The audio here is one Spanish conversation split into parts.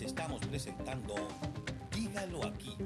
les estamos presentando Dígalo aquí.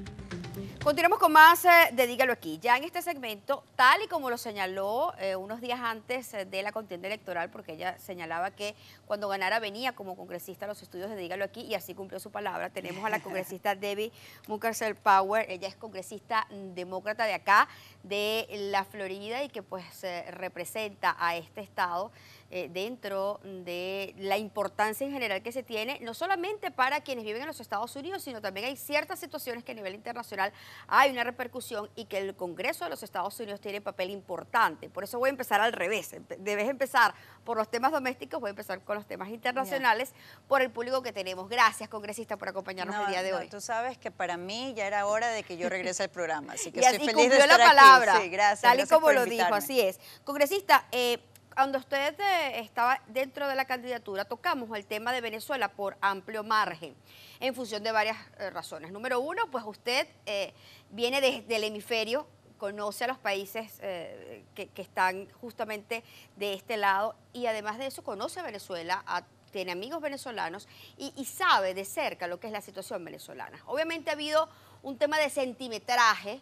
Continuamos con más eh, de Dígalo aquí. Ya en este segmento, tal y como lo señaló eh, unos días antes eh, de la contienda electoral, porque ella señalaba que cuando ganara venía como congresista a los estudios de Dígalo aquí y así cumplió su palabra. Tenemos a la congresista Debbie Muckerser Power. Ella es congresista demócrata de acá, de la Florida y que pues representa a este estado. Eh, dentro de la importancia en general que se tiene, no solamente para quienes viven en los Estados Unidos, sino también hay ciertas situaciones que a nivel internacional hay una repercusión y que el Congreso de los Estados Unidos tiene papel importante. Por eso voy a empezar al revés. Debes empezar por los temas domésticos, voy a empezar con los temas internacionales, por el público que tenemos. Gracias, congresista, por acompañarnos el día de no, hoy. Tú sabes que para mí ya era hora de que yo regrese al programa, así que estoy feliz de estar la palabra, Sí, gracias. Tal y como lo dijo, así es. Congresista, eh, cuando usted eh, estaba dentro de la candidatura, tocamos el tema de Venezuela por amplio margen, en función de varias eh, razones. Número uno, pues usted eh, viene desde el hemisferio, conoce a los países que, están justamente de este lado y además de eso conoce a Venezuela, tiene amigos venezolanos y, y sabe de cerca lo que es la situación venezolana. Obviamente ha habido un tema de centimetraje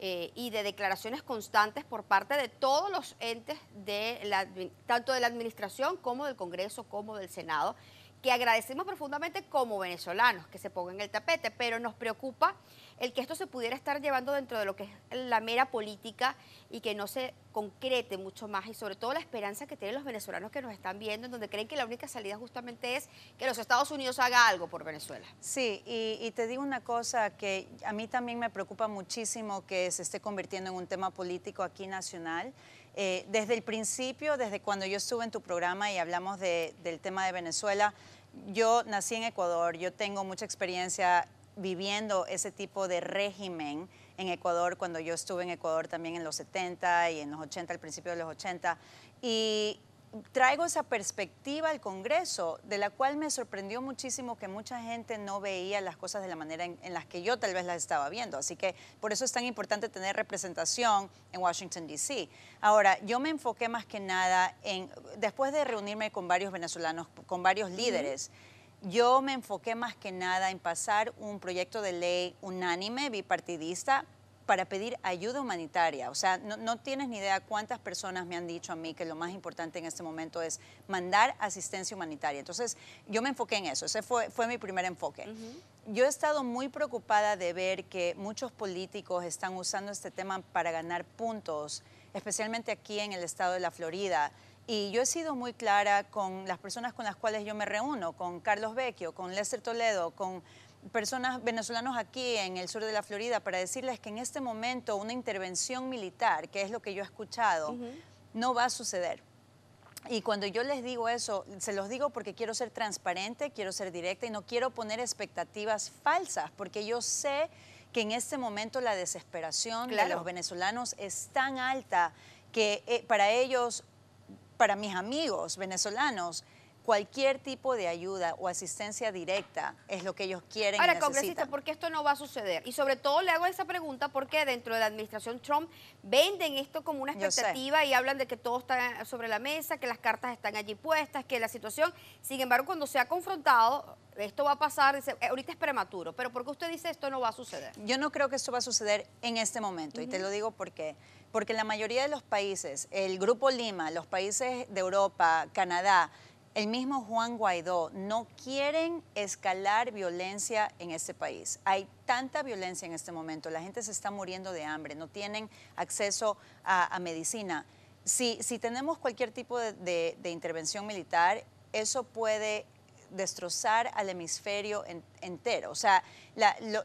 eh, y de declaraciones constantes por parte de todos los entes, de tanto de la Administración como del Congreso como del Senado que agradecemos profundamente como venezolanos que se pongan el tapete, pero nos preocupa el que esto se pudiera estar llevando dentro de lo que es la mera política y que no se concrete mucho más y sobre todo la esperanza que tienen los venezolanos que nos están viendo, en donde creen que la única salida justamente es que los Estados Unidos haga algo por Venezuela. Sí, y, y te digo una cosa que a mí también me preocupa muchísimo que se esté convirtiendo en un tema político aquí nacional eh, desde el principio, desde cuando yo estuve en tu programa y hablamos del tema de Venezuela, yo nací en Ecuador, yo tengo mucha experiencia viviendo ese tipo de régimen en Ecuador, cuando yo estuve en Ecuador también en los 70 y en los 80, al principio de los 80. Y traigo esa perspectiva al Congreso, de la cual me sorprendió muchísimo que mucha gente no veía las cosas de la manera en, las que yo tal vez las estaba viendo. Así que por eso es tan importante tener representación en Washington, D.C. Ahora, yo me enfoqué más que nada en, después de reunirme con varios venezolanos, con varios líderes, yo me enfoqué más que nada en pasar un proyecto de ley unánime, bipartidista, para pedir ayuda humanitaria. O sea, no, tienes ni idea cuántas personas me han dicho a mí que lo más importante en este momento es mandar asistencia humanitaria. Entonces, yo me enfoqué en eso. Ese fue, fue mi primer enfoque. Yo he estado muy preocupada de ver que muchos políticos están usando este tema para ganar puntos, especialmente aquí en el estado de la Florida. Y yo he sido muy clara con las personas con las cuales yo me reúno, con Carlos Vecchio, con Lester Toledo, con personas venezolanos aquí en el sur de la Florida para decirles que en este momento una intervención militar, que es lo que yo he escuchado, no va a suceder. Y cuando yo les digo eso, se los digo porque quiero ser transparente, quiero ser directa y no quiero poner expectativas falsas, porque yo sé que en este momento la desesperación de los venezolanos es tan alta que eh, para ellos, para mis amigos venezolanos, cualquier tipo de ayuda o asistencia directa es lo que ellos quieren. Ahora, congresista, ¿por qué esto no va a suceder? Y sobre todo le hago esa pregunta porque dentro de la administración Trump venden esto como una expectativa y hablan de que todo está sobre la mesa, que las cartas están allí puestas, que la situación, sin embargo, cuando se ha confrontado, esto va a pasar, dice, eh, ahorita es prematuro, pero ¿por qué usted dice esto no va a suceder? Yo no creo que esto va a suceder en este momento y te lo digo porque porque la mayoría de los países, el Grupo Lima, los países de Europa, Canadá, el mismo Juan Guaidó, no quieren escalar violencia en este país. Hay tanta violencia en este momento, la gente se está muriendo de hambre, no tienen acceso a, medicina. Si, si, tenemos cualquier tipo de intervención militar, eso puede destrozar al hemisferio entero. O sea,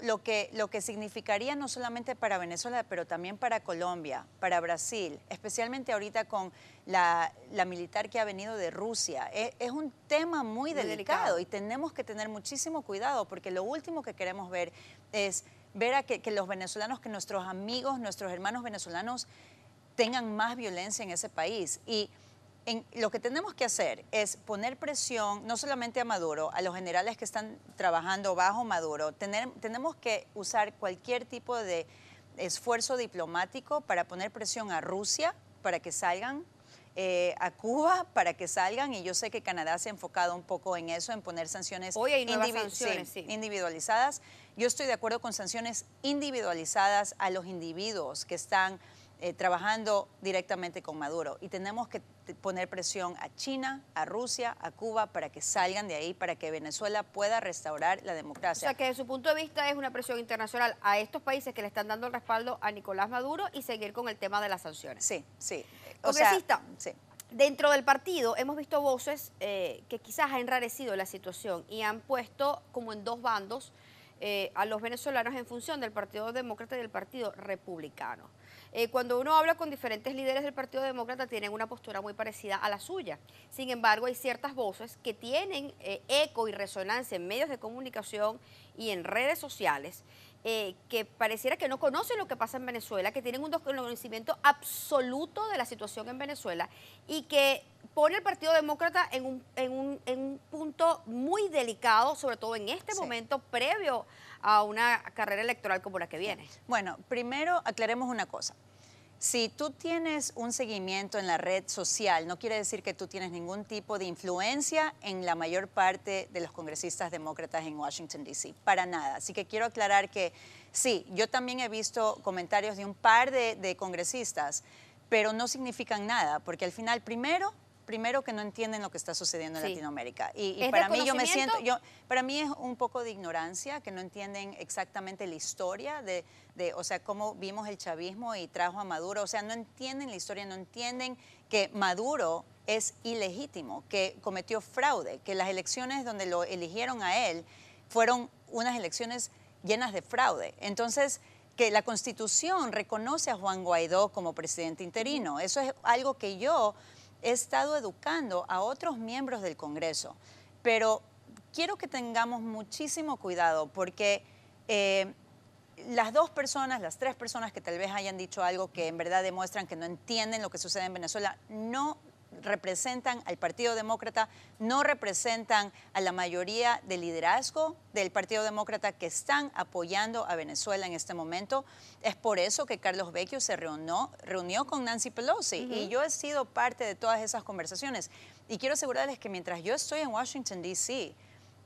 lo, que, lo que significaría no solamente para Venezuela, pero también para Colombia, para Brasil, especialmente ahorita con la, militar que ha venido de Rusia. E, es, un tema muy, delicado, y tenemos que tener muchísimo cuidado porque lo último que queremos ver es ver a que, que, los venezolanos, que nuestros amigos, nuestros hermanos venezolanos tengan más violencia en ese país. Y lo que tenemos que hacer es poner presión no solamente a Maduro, a los generales que están trabajando bajo Maduro. tenemos que usar cualquier tipo de esfuerzo diplomático para poner presión a Rusia para que salgan, eh, a Cuba para que salgan, y yo sé que Canadá se ha enfocado un poco en eso, en poner sanciones, Hoy individualizadas. Yo estoy de acuerdo con sanciones individualizadas a los individuos que están eh, trabajando directamente con Maduro. Y tenemos que poner presión a China, a Rusia, a Cuba, para que salgan de ahí, para que Venezuela pueda restaurar la democracia. O sea, que desde su punto de vista es una presión internacional a estos países que le están dando el respaldo a Nicolás Maduro y seguir con el tema de las sanciones. Sí, sí. O sea, sí. dentro del partido hemos visto voces eh, que quizás han enrarecido la situación y han puesto como en dos bandos eh, a los venezolanos en función del Partido Demócrata y del Partido Republicano. Eh, cuando uno habla con diferentes líderes del Partido Demócrata tienen una postura muy parecida a la suya. Sin embargo, hay ciertas voces que tienen eh, eco y resonancia en medios de comunicación y en redes sociales eh, que pareciera que no conocen lo que pasa en Venezuela, que tienen un desconocimiento absoluto de la situación en Venezuela y que pone al Partido Demócrata en un, en un, en un punto muy delicado, sobre todo en este momento previo a una carrera electoral como la que viene. Bueno, primero aclaremos una cosa. Si tú tienes un seguimiento en la red social, no quiere decir que tú tienes ningún tipo de influencia en la mayor parte de los congresistas demócratas en Washington, D.C. Para nada. Así que quiero aclarar que sí, yo también he visto comentarios de un par de, de congresistas, pero no significan nada, porque al final, primero, primero que no entienden lo que está sucediendo en Latinoamérica. Y, para mí yo me siento, yo, para mí es un poco de ignorancia, que no entienden exactamente la historia de, de, o sea, cómo vimos el chavismo y trajo a Maduro. O sea, no entienden la historia, no entienden que Maduro es ilegítimo, que cometió fraude, que las elecciones donde lo eligieron a él fueron unas elecciones llenas de fraude. Entonces, que la Constitución reconoce a Juan Guaidó como presidente interino. Eso es algo que yo he estado educando a otros miembros del Congreso, pero quiero que tengamos muchísimo cuidado porque eh, las dos personas, las tres personas que tal vez hayan dicho algo que en verdad demuestran que no entienden lo que sucede en Venezuela, no representan al Partido Demócrata, no representan a la mayoría del liderazgo del Partido Demócrata que están apoyando a Venezuela en este momento. Es por eso que Carlos Vecchio se reunió, reunió con Nancy Pelosi y yo he sido parte de todas esas conversaciones. Y quiero asegurarles que mientras yo estoy en Washington, D.C.,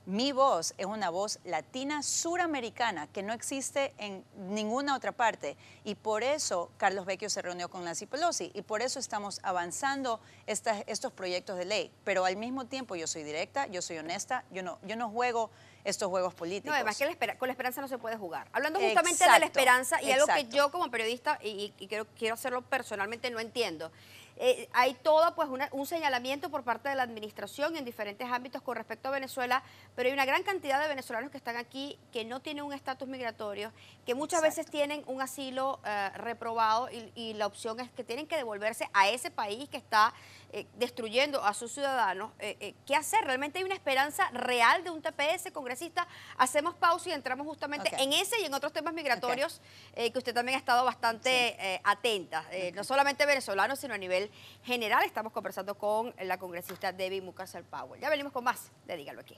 mi voz es una voz latina suramericana que no existe en ninguna otra parte y por eso Carlos Vecchio se reunió con Nancy Pelosi y por eso estamos avanzando estos proyectos de ley. Pero al mismo tiempo yo soy directa, yo soy honesta, yo no, yo no juego estos juegos políticos. No, además que con la esperanza no se puede jugar. Hablando justamente de la esperanza y algo que yo como periodista y, y quiero, quiero hacerlo personalmente no entiendo eh, hay todo pues un señalamiento por parte de la administración en diferentes ámbitos con respecto a Venezuela, pero hay una gran cantidad de venezolanos que están aquí que no tienen un estatus migratorio, que muchas veces tienen un asilo eh, reprobado y, la opción es que tienen que devolverse a ese país que está eh, destruyendo a sus ciudadanos. ¿Qué hacer? Realmente hay una esperanza real de un TPS congresista. Hacemos pausa y entramos justamente en ese y en otros temas migratorios que usted también ha estado bastante atenta, no solamente venezolanos, sino a nivel general. Estamos conversando con la congresista Debbie Mucasal Powell. Ya venimos con más de Dígalo aquí.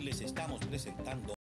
Les estamos presentando.